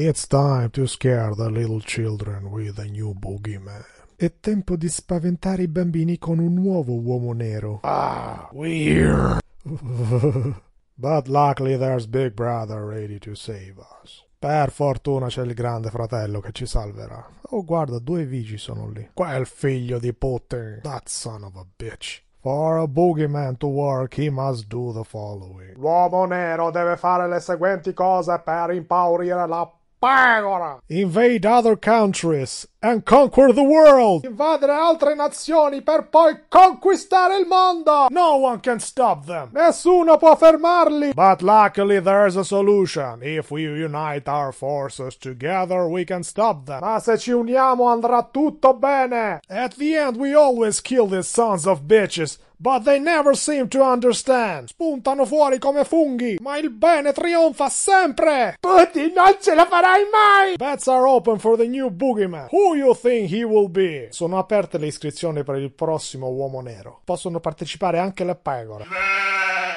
It's time to scare the little children with a new boogeyman. È tempo di spaventare i bambini con un nuovo uomo nero. Ah, we're. But luckily there's Big Brother ready to save us. Per fortuna c'è il grande fratello che ci salverà. Oh, guarda, due vigi sono lì. Quel figlio di Putin. That son of a bitch. For a boogeyman to work, he must do the following. L'uomo nero deve fare le seguenti cose per impaurire la Invade other countries and conquer the world! Invadere altre nazioni per poi conquistare il mondo! No one can stop them! Nessuno può fermarli! But luckily there's a solution. If we unite our forces together, we can stop them. Ma se ci uniamo andrà tutto bene! At the end we always kill these sons of bitches! But they never seem to understand. Spuntano fuori come funghi, ma il bene trionfa sempre! Putin, non ce la farai mai! Bets are open for the new boogeyman. Who you think he will be? Sono aperte le iscrizioni per il prossimo Uomo Nero. Possono partecipare anche le pecore.